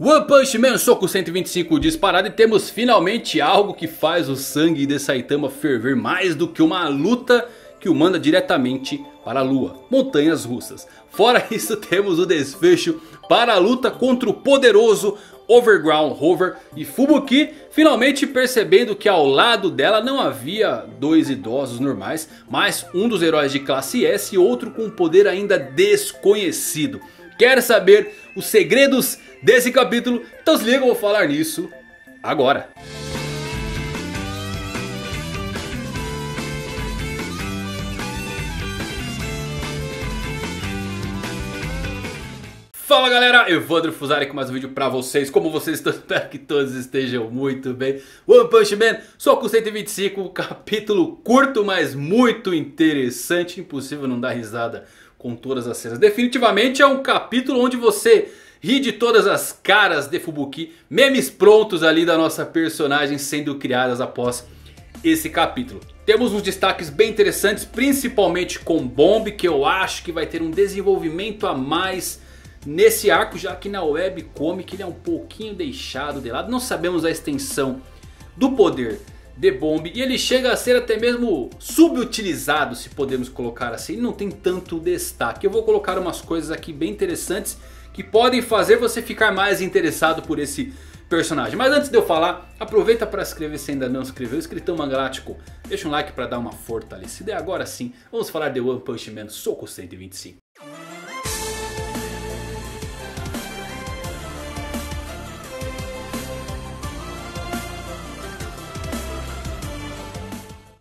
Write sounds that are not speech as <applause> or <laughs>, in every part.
One Punch Man, soco 125 disparado e temos finalmente algo que faz o sangue de Saitama ferver mais do que uma luta que o manda diretamente para a lua, montanhas russas. Fora <laughs> isso temos o desfecho para a luta contra o poderoso Overground Rover e Fubuki finalmente percebendo que ao lado dela não havia dois idosos normais, mas um dos heróis de classe S e outro com um poder ainda desconhecido quer saber os segredos desse capítulo, então se liga, eu vou falar nisso agora. Fala galera, Evandro Fuzari com mais um vídeo pra vocês Como vocês estão, <laughs> espero que todos estejam muito bem One Punch Man, só com 125, capítulo curto, mas muito interessante Impossível não dar risada com todas as cenas. Definitivamente é um capítulo onde você ri de todas as caras de Fubuki. Memes prontos ali da nossa personagem sendo criadas após esse capítulo. Temos uns destaques bem interessantes, principalmente com Bomb, que eu acho que vai ter um desenvolvimento a mais nesse arco, já que na webcomic ele é um pouquinho deixado de lado. Não sabemos a extensão do poder The Bomb. E ele chega a ser até mesmo subutilizado, se podemos colocar assim. Ele não tem tanto destaque. Eu vou colocar umas coisas aqui bem interessantes que podem fazer você ficar mais interessado por esse personagem. Mas antes de eu falar, aproveita para se inscrever se ainda não se inscreveu. Escritão Mangaláctico, deixa um like para dar uma fortalecida. E agora sim, vamos falar de One Punch Man Soco 125.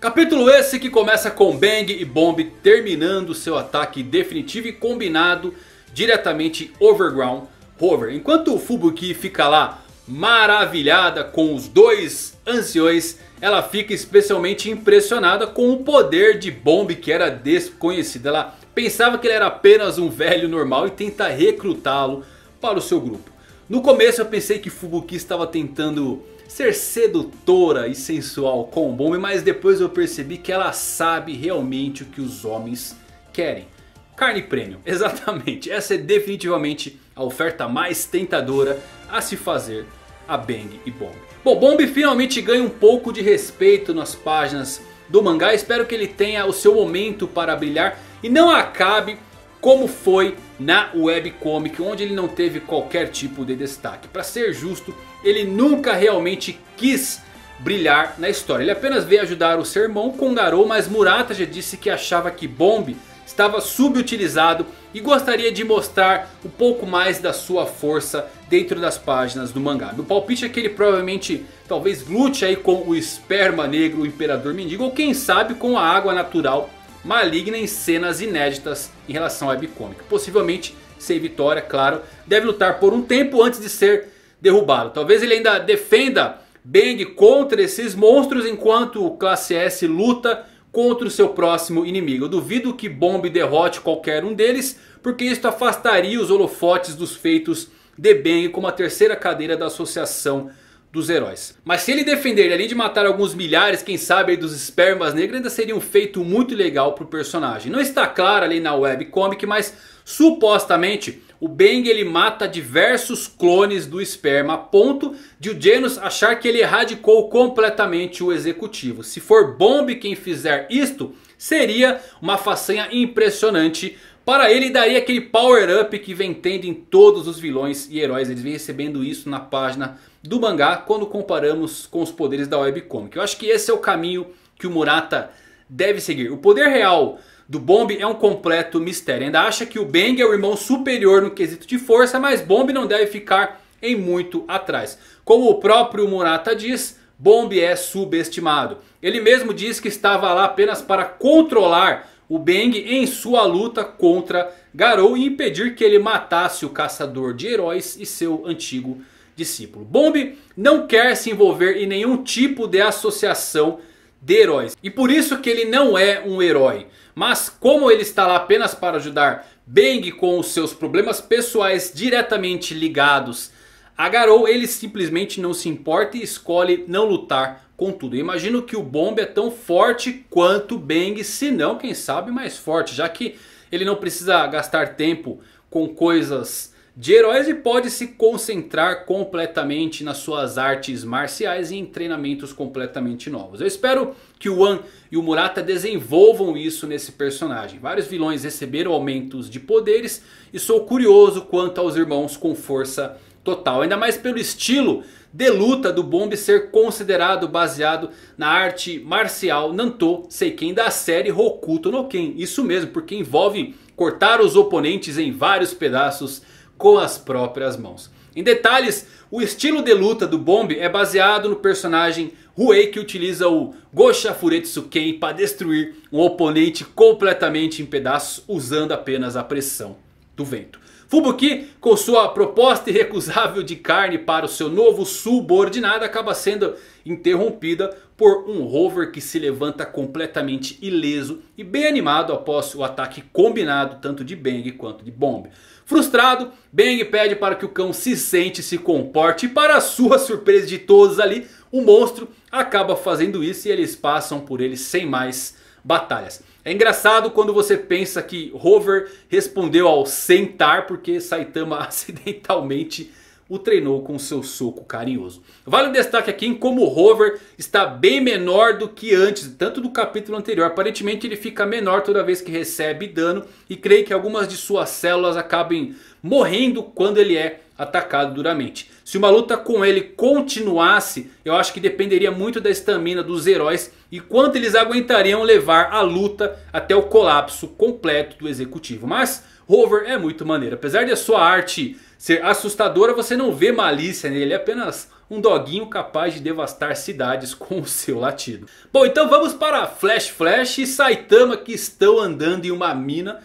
Capítulo esse que começa com Bang e Bomb terminando seu ataque definitivo e combinado diretamente Overground Rover. Enquanto Fubuki fica lá maravilhada com os dois anciões, ela fica especialmente impressionada com o poder de Bomb que era desconhecido. Ela pensava que ele era apenas um velho normal e tenta recrutá-lo para o seu grupo. No começo eu pensei que Fubuki estava tentando ser sedutora e sensual com o bombe, mas depois eu percebi que ela sabe realmente o que os homens querem. Carne Premium, <laughs> exatamente. Essa é definitivamente a oferta mais tentadora a se fazer a Bang e bombe. Bom, bombe finalmente ganha um pouco de respeito nas páginas do mangá. Espero que ele tenha o seu momento para brilhar e não acabe como foi na webcomic, onde ele não teve qualquer tipo de destaque. Para ser justo, ele nunca realmente quis brilhar na história. Ele apenas veio ajudar o seu irmão Garou, mas Murata já disse que achava que Bomb estava subutilizado e gostaria de mostrar um pouco mais da sua força dentro das páginas do mangá. Meu palpite é que ele provavelmente talvez lute aí com o esperma negro, o imperador mendigo ou quem sabe com a água natural maligna em cenas inéditas em relação à webcomic. Possivelmente, sem vitória, claro, deve lutar por um tempo antes de ser derrubado. Talvez ele ainda defenda Bang contra esses monstros enquanto o Classe S luta contra o seu próximo inimigo. Eu duvido que Bomb derrote qualquer um deles, porque isso afastaria os holofotes dos feitos de Bang como a terceira cadeira da associação dos heróis. Mas se ele defender, ele, além de matar alguns milhares, quem sabe dos espermas negras, ainda seria um feito muito legal para o personagem. Não está claro ali na webcomic, mas supostamente o Bang ele mata diversos clones do esperma a ponto de o Genos achar que ele erradicou completamente o executivo. Se for Bomb quem fizer isto, seria uma façanha impressionante para ele daria aquele power up que vem tendo em todos os vilões e heróis. Eles vêm recebendo isso na página do mangá quando comparamos com os poderes da webcomic. Eu acho que esse é o caminho que o Murata deve seguir. O poder real do Bomb é um completo mistério. Ainda acha que o Bang é o irmão superior no quesito de força, mas Bomb não deve ficar em muito atrás. Como o próprio Murata diz, Bomb é subestimado. Ele mesmo diz que estava lá apenas para controlar o Bang em sua luta contra Garou e impedir que ele matasse o caçador de heróis e seu antigo discípulo. Bomb não quer se envolver em nenhum tipo de associação de heróis. E por isso que ele não é um herói. Mas como ele está lá apenas para ajudar Bang com os seus problemas pessoais diretamente ligados a Garou, ele simplesmente não se importa e escolhe não lutar Contudo, imagino que o Bomb é tão forte quanto o Bang, se não, quem sabe, mais forte. Já que ele não precisa gastar tempo com coisas de heróis e pode se concentrar completamente nas suas artes marciais e em treinamentos completamente novos. Eu espero que o Wan e o Murata desenvolvam isso nesse personagem. Vários vilões receberam aumentos de poderes e sou curioso quanto aos irmãos com força total. Ainda mais pelo estilo de luta do Bomb ser considerado baseado na arte marcial Nanto Seiken da série Hokuto no Ken. Isso mesmo, porque envolve cortar os oponentes em vários pedaços com as próprias mãos. Em detalhes, o estilo de luta do Bomb é baseado no personagem Huei que utiliza o Gosha Furetsu Ken para destruir um oponente completamente em pedaços usando apenas a pressão do vento. Fubuki, com sua proposta irrecusável de carne para o seu novo subordinado, acaba sendo interrompida por um rover que se levanta completamente ileso e bem animado após o ataque combinado tanto de Bang quanto de Bomb. Frustrado, Bang pede para que o cão se sente e se comporte e para sua surpresa de todos ali, o monstro acaba fazendo isso e eles passam por ele sem mais batalhas. É engraçado quando você pensa que Hover respondeu ao sentar porque Saitama <laughs> acidentalmente o treinou com seu soco carinhoso. Vale um destaque aqui em como Rover Hover está bem menor do que antes, tanto do capítulo anterior. Aparentemente ele fica menor toda vez que recebe dano e creio que algumas de suas células acabem morrendo quando ele é atacado duramente. Se uma luta com ele continuasse, eu acho que dependeria muito da estamina dos heróis e quanto eles aguentariam levar a luta até o colapso completo do executivo. Mas Rover é muito maneiro. Apesar de a sua arte ser assustadora, você não vê malícia nele. Ele é apenas um doguinho capaz de devastar cidades <laughs> com o seu latido. Bom, então vamos para Flash Flash e Saitama que estão andando em uma mina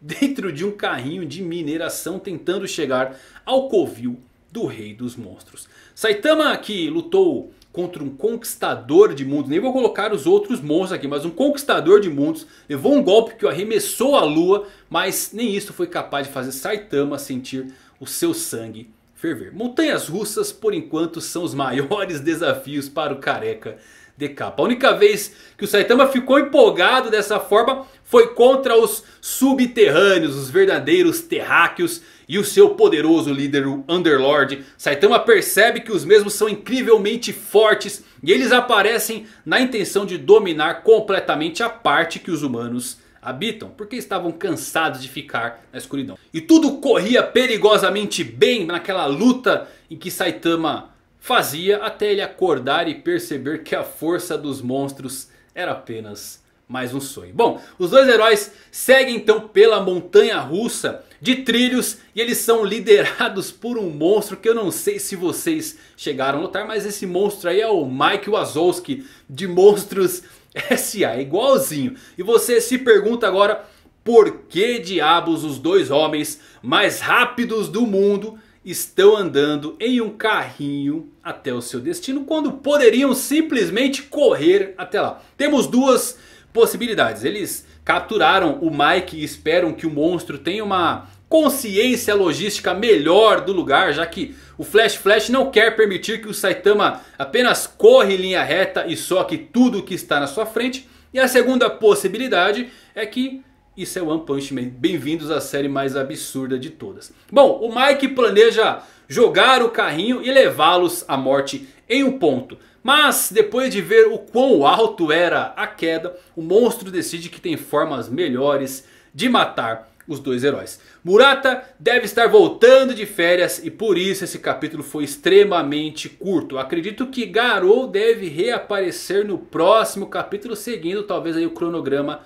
dentro de um carrinho de mineração tentando chegar ao covil do Rei dos Monstros. Saitama que lutou contra um conquistador de mundos. Nem vou colocar os outros monstros aqui, mas um conquistador de mundos. Levou um golpe que o arremessou à lua, mas nem isso foi capaz de fazer Saitama sentir o seu sangue ferver. Montanhas russas por enquanto são os maiores <laughs> desafios para o careca de capa. A única vez que o Saitama ficou empolgado dessa forma foi contra os subterrâneos, os verdadeiros terráqueos e o seu poderoso líder, o Underlord. Saitama percebe que os mesmos são incrivelmente fortes e eles aparecem na intenção de dominar completamente a parte que os humanos habitam, porque estavam cansados de ficar na escuridão. E tudo corria perigosamente bem naquela luta em que Saitama fazia até ele acordar e perceber que a força dos monstros era apenas mais um sonho. Bom, os dois heróis seguem então pela montanha russa de trilhos e eles são liderados por um monstro que eu não sei se vocês chegaram a notar, mas esse monstro aí é o Mike Wazowski de Monstros S.A. <laughs> igualzinho. E você se pergunta agora por que diabos os dois homens mais rápidos do mundo estão andando em um carrinho até o seu destino quando poderiam simplesmente correr até lá. Temos duas possibilidades. Eles capturaram o Mike e esperam que o monstro tenha uma consciência logística melhor do lugar, já que o Flash Flash não quer permitir que o Saitama apenas corra em linha reta e soque tudo que está na sua frente. E a segunda possibilidade é que isso é One Punch Man. Bem-vindos à série mais absurda de todas. Bom, o Mike planeja jogar o carrinho e levá-los à morte em um ponto. Mas depois de ver o quão alto era a queda, o monstro decide que tem formas melhores de matar os dois heróis. Murata deve estar voltando de férias e por isso esse capítulo foi extremamente curto. Acredito que Garou deve reaparecer no próximo capítulo seguindo talvez aí o cronograma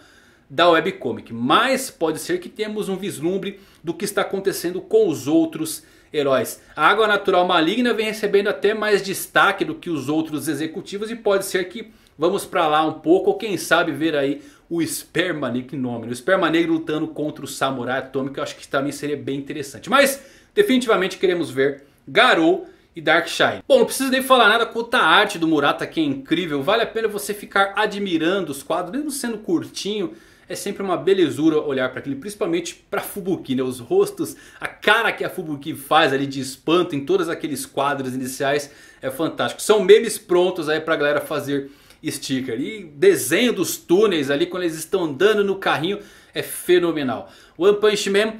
da webcomic. Mas pode ser que temos um vislumbre do que está acontecendo com os outros heróis. A Água Natural Maligna vem recebendo até mais destaque do que os outros executivos. E pode ser que vamos para lá um pouco. Ou quem sabe ver aí o Esperma Negro. Né? O Esperma Negro lutando contra o Samurai Atômico. Eu acho que também seria bem interessante. Mas definitivamente queremos ver Garou e Darkshine. Bom, não preciso nem falar nada quanto à arte do Murata que é incrível. Vale a pena você ficar admirando os quadros, mesmo sendo curtinho. É sempre uma belezura olhar para aquilo, principalmente para Fubuki, né? Os rostos, a cara que a Fubuki faz ali de espanto em todos aqueles quadros iniciais é fantástico. São memes prontos aí a galera fazer sticker. E desenho dos túneis ali quando eles estão andando no carrinho é fenomenal. One Punch Man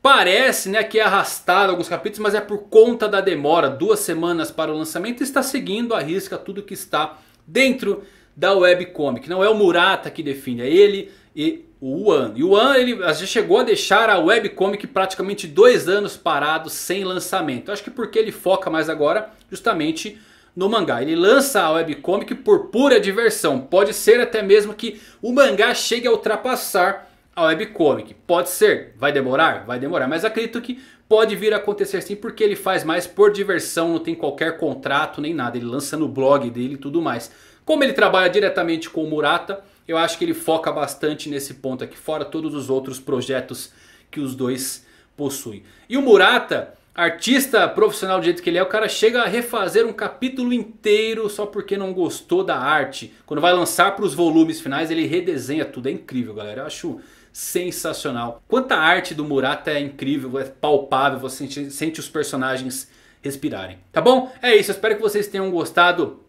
Parece né, que é arrastado alguns capítulos, mas é por conta da demora, duas semanas para o lançamento, está seguindo a risca tudo que está dentro da webcomic. Não é o Murata que define, é ele e o One. E o Wan ele já chegou a deixar a webcomic praticamente dois anos parado sem lançamento. Acho que porque ele foca mais agora justamente no mangá. Ele lança a webcomic por pura diversão. Pode ser até mesmo que o mangá chegue a ultrapassar a webcomic. Pode ser, vai demorar? Vai demorar, mas acredito que Pode vir a acontecer sim porque ele faz mais por diversão, não tem qualquer contrato nem nada. Ele lança no blog dele e tudo mais. Como ele trabalha diretamente com o Murata, eu acho que ele foca bastante nesse ponto aqui. Fora todos os outros projetos que os dois possuem. E o Murata, artista profissional do jeito que ele é, o cara chega a refazer um capítulo inteiro só porque não gostou da arte. Quando vai lançar para os volumes finais ele redesenha tudo. É incrível galera, eu acho sensacional. Quanta arte do Murata é incrível, é palpável, você sente, sente os personagens respirarem. Tá bom? É isso, espero que vocês tenham gostado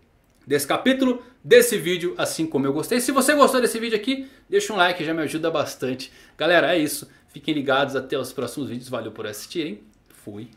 desse capítulo, desse vídeo, assim como eu gostei. Se você gostou desse vídeo aqui, deixa um like, já me ajuda bastante. Galera, é isso. Fiquem ligados até os próximos vídeos. Valeu por assistirem. Fui.